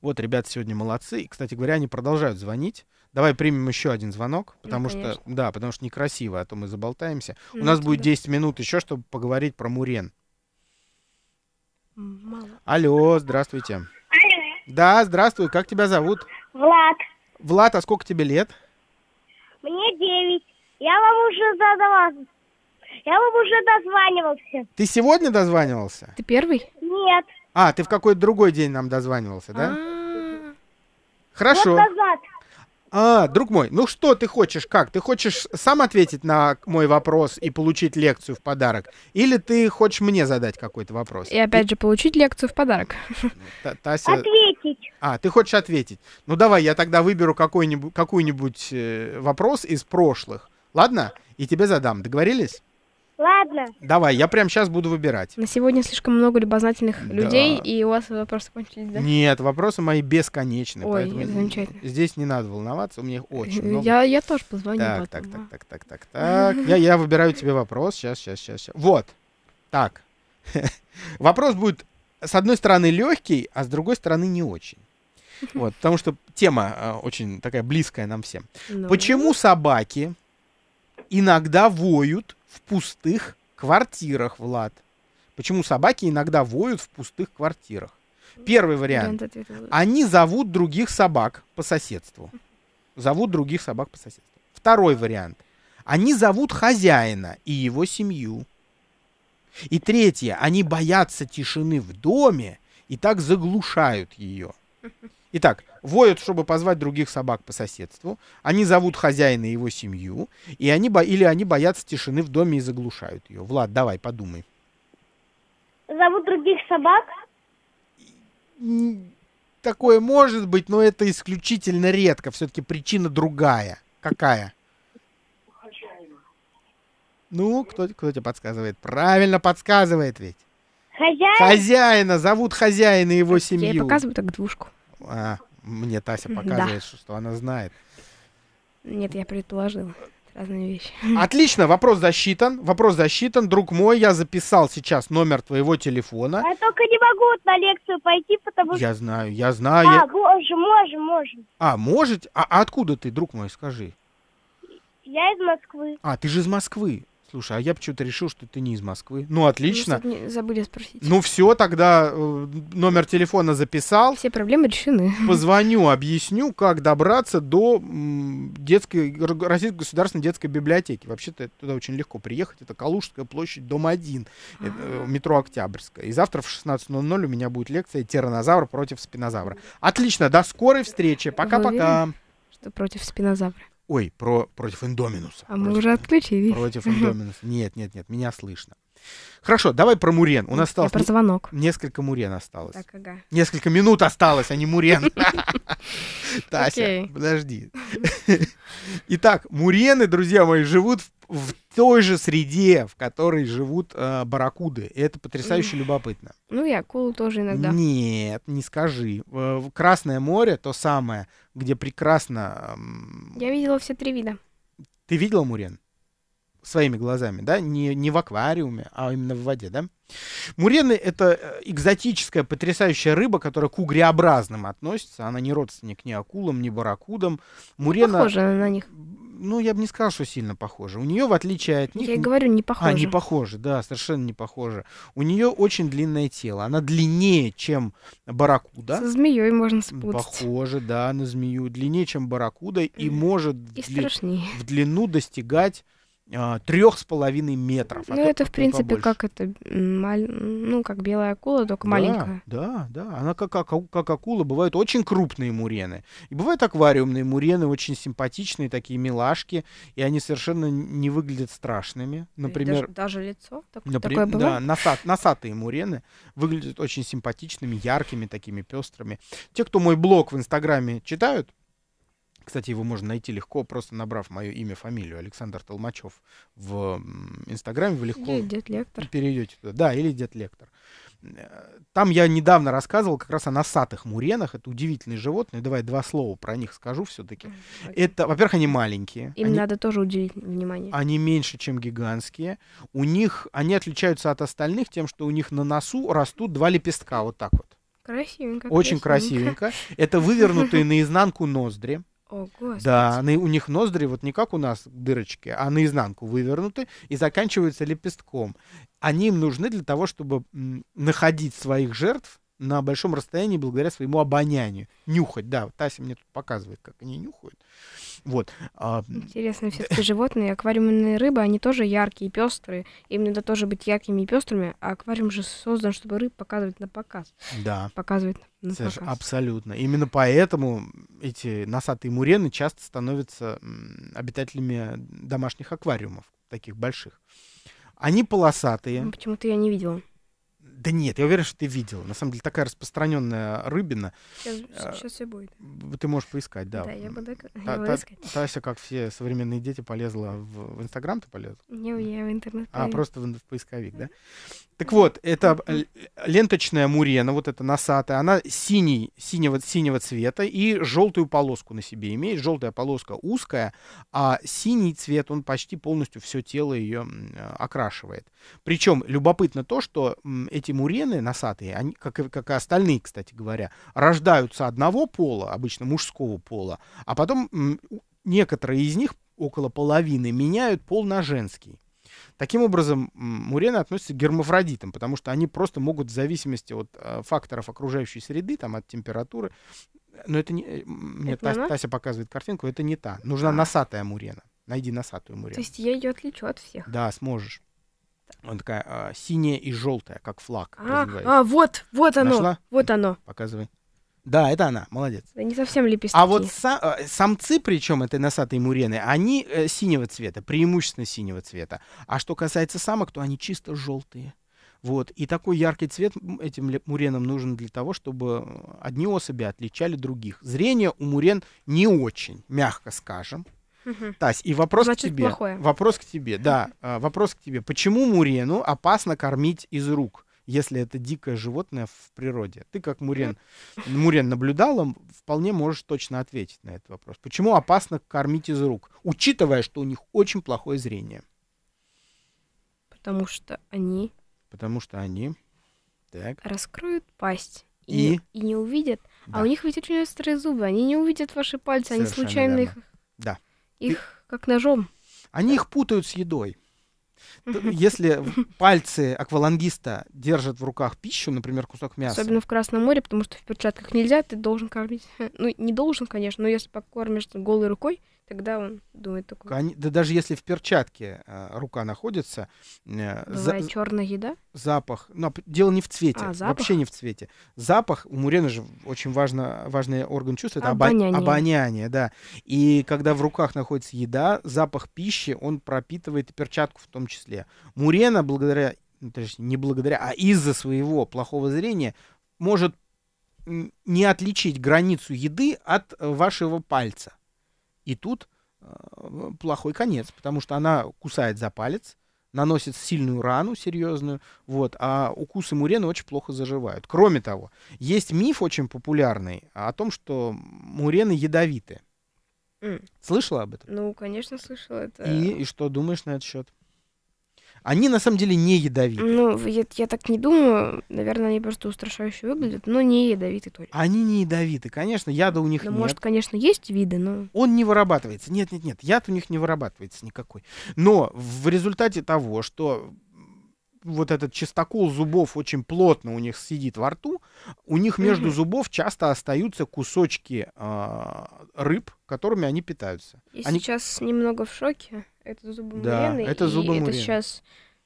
Speaker 2: Вот, ребята сегодня молодцы. И, кстати говоря, они продолжают звонить. Давай примем еще один звонок, ну, потому ну, что, да, потому что некрасиво, а то мы заболтаемся. Ну, У нас будет да. 10 минут еще, чтобы поговорить про Мурен. Мало. Алло, здравствуйте. Да, здравствуй, как тебя зовут? Влад. Влад, а сколько тебе лет?
Speaker 3: Мне девять. Я вам уже задавал. Я вам уже дозванивался.
Speaker 2: Ты сегодня дозванивался? Ты
Speaker 3: первый? Нет.
Speaker 2: А, ты в какой-то другой день нам дозванивался, да? А -а -а. Хорошо. Вот назад. А, друг мой, ну что ты хочешь, как? Ты хочешь сам ответить на мой вопрос и получить лекцию в подарок? Или ты хочешь мне задать какой-то вопрос? И опять ты... же,
Speaker 3: получить лекцию в подарок. Тася... Ответить.
Speaker 2: А, ты хочешь ответить. Ну давай, я тогда выберу какой-нибудь какой э, вопрос из прошлых. Ладно? И тебе задам. Договорились? Ладно. Давай, я прямо сейчас буду выбирать. На сегодня слишком много любознательных да. людей,
Speaker 3: и у вас вопросы кончились, да?
Speaker 2: Нет, вопросы мои бесконечны. Ой, замечательно. Здесь не надо волноваться, у меня их очень много. Я, я тоже позвоню так, потом. Так, так, так, так, так, так. Я, я выбираю тебе вопрос. Сейчас, сейчас, сейчас, сейчас. Вот. Так. Вопрос будет, с одной стороны, легкий, а с другой стороны, не очень. Вот, потому что тема э, очень такая близкая нам всем. Ну. Почему собаки иногда воют в пустых квартирах, Влад. Почему собаки иногда воют в пустых квартирах? Первый вариант. Они зовут других собак по соседству. Зовут других собак по соседству. Второй вариант. Они зовут хозяина и его семью. И третье. Они боятся тишины в доме и так заглушают ее. Итак, воют, чтобы позвать других собак по соседству. Они зовут хозяина и его семью. И они, бо... Или они боятся тишины в доме и заглушают ее. Влад, давай, подумай. Зовут других собак? Такое может быть, но это исключительно редко. Все-таки причина другая. Какая? Ну, кто, кто тебе подсказывает? Правильно подсказывает ведь.
Speaker 3: Хозяин? Хозяина.
Speaker 2: Зовут хозяина и его семью. Я показываю так двушку. А, мне Тася показывает, да. что она знает.
Speaker 3: Нет, я предположила разные вещи.
Speaker 2: Отлично, вопрос засчитан. Вопрос засчитан, друг мой. Я записал сейчас номер твоего телефона. Я
Speaker 3: только не могу на лекцию пойти, потому что... Я
Speaker 2: знаю, я знаю. А, я...
Speaker 3: можем, можем, можем.
Speaker 2: А, может? А, а откуда ты, друг мой, скажи?
Speaker 3: Я из Москвы.
Speaker 2: А, ты же из Москвы. Слушай, а я почему-то решил, что ты не из Москвы. Ну, отлично. Ну, забыли спросить. Ну, все, тогда э, номер телефона записал. Все проблемы решены. Позвоню, объясню, как добраться до м, детской, Российской государственной детской библиотеки. Вообще-то туда очень легко приехать. Это Калужская площадь, дом 1, э, а. э, метро Октябрьская. И завтра в 16.00 у меня будет лекция «Тиранозавр против спинозавра». Отлично, до скорой встречи. Пока-пока.
Speaker 3: Что против спинозавра.
Speaker 2: Ой, про, против Индоминуса.
Speaker 3: А против, мы уже отключились. Против Индоминуса.
Speaker 2: Нет, нет, нет, меня слышно. Хорошо, давай про Мурен. У нас осталось... Я про звонок. Несколько Мурен осталось. Так, ага. Несколько минут осталось, а не Мурен. Тася, подожди. Итак, Мурены, друзья мои, живут в в той же среде, в которой живут э, барракуды. И это потрясающе любопытно.
Speaker 3: Ну и акулу тоже иногда.
Speaker 2: Нет, не скажи. Э, Красное море то самое, где прекрасно... Э,
Speaker 3: Я видела все три вида.
Speaker 2: Ты видела мурен? своими глазами, да, не, не в аквариуме, а именно в воде, да. Мурены — это э, экзотическая, потрясающая рыба, которая к угреобразным относится. Она не родственник ни акулам, ни барракудам. Мурена... похожа на них ну, я бы не сказал, что сильно похожи. У нее, в отличие от них... Я говорю, не похожи. А, не похожи, да, совершенно не похожи. У нее очень длинное тело. Она длиннее, чем барракуда. Со змеей можно спутать. Похоже, да, на змею. Длиннее, чем барракуда. И, и может и в, дли... в длину достигать а, трех с половиной метров. А ну, а это, в принципе, побольше. как
Speaker 3: это, маль... ну, как белая акула, только да, маленькая.
Speaker 2: Да, да, она как, как, как акула, бывают очень крупные мурены. И бывают аквариумные мурены, очень симпатичные такие милашки, и они совершенно не выглядят страшными. Например... Даже, даже лицо так, например, такое бывает? Да, носат, носатые мурены выглядят очень симпатичными, яркими, такими пестрыми. Те, кто мой блог в Инстаграме читают, кстати, его можно найти легко, просто набрав мое имя, фамилию Александр Толмачев в Инстаграме. Вы легко или перейдете туда. Да, или дед лектор. Там я недавно рассказывал как раз о носатых муренах. Это удивительные животные. Давай два слова про них скажу все-таки. Это, во-первых, они маленькие. Им они, надо
Speaker 3: тоже уделить внимание.
Speaker 2: Они меньше, чем гигантские. У них они отличаются от остальных тем, что у них на носу растут два лепестка вот так вот.
Speaker 3: Красивенько. Очень красивенько. красивенько. Это вывернутые
Speaker 2: наизнанку ноздри. О, господи. Да, они у них ноздри вот не как у нас дырочки, а наизнанку вывернуты и заканчиваются лепестком. Они им нужны для того, чтобы м, находить своих жертв на большом расстоянии благодаря своему обонянию. Нюхать, да, вот Тася мне тут показывает, как они нюхают. Вот. А,
Speaker 3: Интересно, все-таки животные, аквариумные рыбы, они тоже яркие и пестрые. Им надо тоже быть яркими и пестрыми, а аквариум же создан, чтобы рыб показывать на показ. Да. Показывать
Speaker 2: на Саша, показ. Абсолютно. Именно поэтому эти носатые мурены часто становятся обитателями домашних аквариумов, таких больших. Они полосатые. Ну,
Speaker 3: почему-то я не видела.
Speaker 2: Да нет, я уверен, что ты видела. На самом деле такая распространенная рыбина.
Speaker 3: Сейчас, сейчас э, все будет.
Speaker 2: Ты можешь поискать, да. Да, я
Speaker 3: буду, та, буду та, искать.
Speaker 2: Тася, как все современные дети, полезла в, в Инстаграм, ты полезла?
Speaker 3: Не, я в интернет. А, просто
Speaker 2: в, в поисковик, да? Так вот, это ленточная мурена, вот эта носатая, она синий, синего, синего цвета и желтую полоску на себе имеет. Желтая полоска узкая, а синий цвет, он почти полностью все тело ее окрашивает. Причем любопытно то, что эти мурены носатые, они, как, и, как и остальные, кстати говоря, рождаются одного пола, обычно мужского пола, а потом некоторые из них, около половины, меняют пол на женский. Таким образом, мурены относятся к гермафродитам, потому что они просто могут в зависимости от э, факторов окружающей среды, там, от температуры, но это не... Э, мне это Тася, Тася показывает картинку, это не та. Нужна а. носатая мурена. Найди носатую мурену. То есть
Speaker 3: я ее отличу от всех.
Speaker 2: Да, сможешь. Она такая э, синяя и желтая, как флаг. А, а, вот,
Speaker 3: вот оно. Нашла? Вот оно.
Speaker 2: Показывай. Да, это она, молодец.
Speaker 3: Не совсем лепестки. А вот са-
Speaker 2: э, самцы, причем этой носатые мурены, они э, синего цвета, преимущественно синего цвета. А что касается самок, то они чисто желтые. Вот. И такой яркий цвет этим муренам нужен для того, чтобы э, одни особи отличали других. Зрение у мурен не очень, мягко скажем. Угу. Тась, и вопрос Значит, к тебе. Плохое. Вопрос к тебе, да. А, вопрос к тебе. Почему мурену опасно кормить из рук? если это дикое животное в природе. Ты как Мурен, Мурен наблюдала, вполне можешь точно ответить на этот вопрос. Почему опасно кормить из рук, учитывая, что у них очень плохое зрение?
Speaker 3: Потому что они...
Speaker 2: Потому что они... Так.
Speaker 3: Раскроют пасть и, и, и не увидят. А да. А у них ведь очень острые зубы. Они не увидят ваши пальцы, Совершенно они случайно верно. их... Да. Их Ты... как ножом.
Speaker 2: Они да. их путают с едой если пальцы аквалангиста держат в руках пищу, например, кусок мяса. Особенно
Speaker 3: в Красном море, потому что в перчатках нельзя, ты должен кормить. Ну, не должен, конечно, но если покормишь голой рукой, Тогда он думает такой.
Speaker 2: Они, да даже если в перчатке э, рука находится... Э, за, черная еда? Запах. Но ну, а дело не в цвете. А, запах? Вообще не в цвете. Запах у Мурены же очень важно, важный орган чувства. Это обоняние. обоняние, да. И когда в руках находится еда, запах пищи, он пропитывает перчатку в том числе. Мурена благодаря, ну, точнее, не благодаря, а из-за своего плохого зрения может не отличить границу еды от э, вашего пальца. И тут э, плохой конец, потому что она кусает за палец, наносит сильную рану, серьезную, вот, а укусы мурены очень плохо заживают. Кроме того, есть миф очень популярный о том, что мурены ядовиты. Mm. Слышала об этом?
Speaker 3: Ну, конечно, слышала. Это... И,
Speaker 2: и что думаешь на этот счет? Они на самом деле не ядовиты.
Speaker 3: Ну, я, я так не
Speaker 2: думаю. Наверное, они просто устрашающе выглядят,
Speaker 3: но не ядовиты точно.
Speaker 2: Они не ядовиты, конечно, яда у них ну, нет. Может,
Speaker 3: конечно, есть виды, но...
Speaker 2: Он не вырабатывается. Нет, нет, нет, яд у них не вырабатывается никакой. Но в результате того, что вот этот чистокол зубов очень плотно у них сидит во рту, у них между угу. зубов часто остаются кусочки э, рыб, которыми они питаются. И они...
Speaker 3: сейчас немного в шоке это зубы да, мурены. это зубы мурены. это сейчас,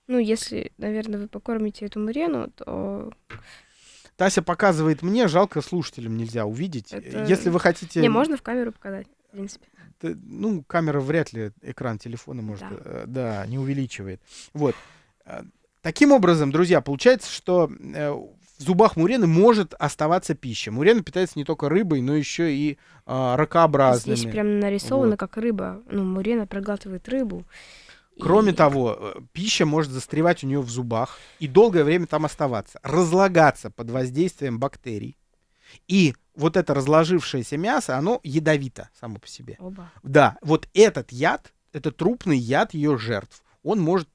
Speaker 3: ну, если, наверное, вы покормите эту мурену,
Speaker 2: то... Тася показывает мне, жалко слушателям нельзя увидеть. Это... Если вы хотите... Не, можно
Speaker 3: в камеру показать, в принципе.
Speaker 2: Ты, ну, камера вряд ли экран телефона может... Да, э, да не увеличивает. Вот. Э, таким образом, друзья, получается, что э, в зубах мурены может оставаться пища. Мурена питается не только рыбой, но еще и а, ракообразными. Здесь прям
Speaker 3: нарисовано, вот. как рыба. Ну, мурена проглатывает рыбу.
Speaker 2: Кроме и... того, э, пища может застревать у нее в зубах и долгое время там оставаться, разлагаться под воздействием бактерий. И вот это разложившееся мясо, оно ядовито само по себе. Оба. Да, вот этот яд, это трупный яд ее жертв. Он может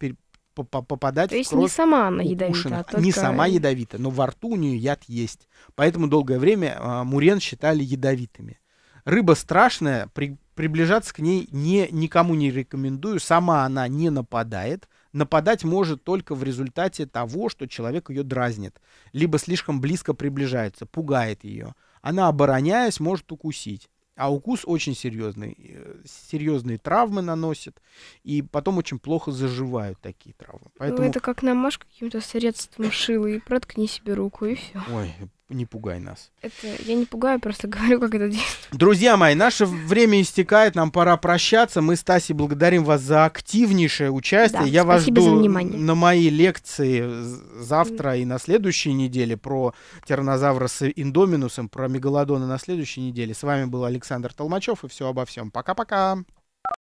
Speaker 2: попадать То есть в кровь не сама она ядовита, а, а только... Не сама ядовита, но во рту у нее яд есть. Поэтому долгое время а, мурен считали ядовитыми. Рыба страшная, при, приближаться к ней не, никому не рекомендую. Сама она не нападает. Нападать может только в результате того, что человек ее дразнит. Либо слишком близко приближается, пугает ее. Она, обороняясь, может укусить. А укус очень серьезный, э, серьезные травмы наносит, и потом очень плохо заживают такие травмы. Ну, Поэтому... Ну, это
Speaker 3: как намажь каким-то средством шило и проткни себе руку, и все.
Speaker 2: Ой, не пугай нас.
Speaker 3: Это я не пугаю, просто говорю, как это
Speaker 2: действует. Друзья мои, наше время истекает, нам пора прощаться. Мы, Стаси, благодарим вас за активнейшее участие. Да, я вас жду на мои лекции завтра и на следующей неделе про тираннозавра с индоминусом, про мегалодона на следующей неделе. С вами был Александр Толмачев и все обо всем. Пока-пока.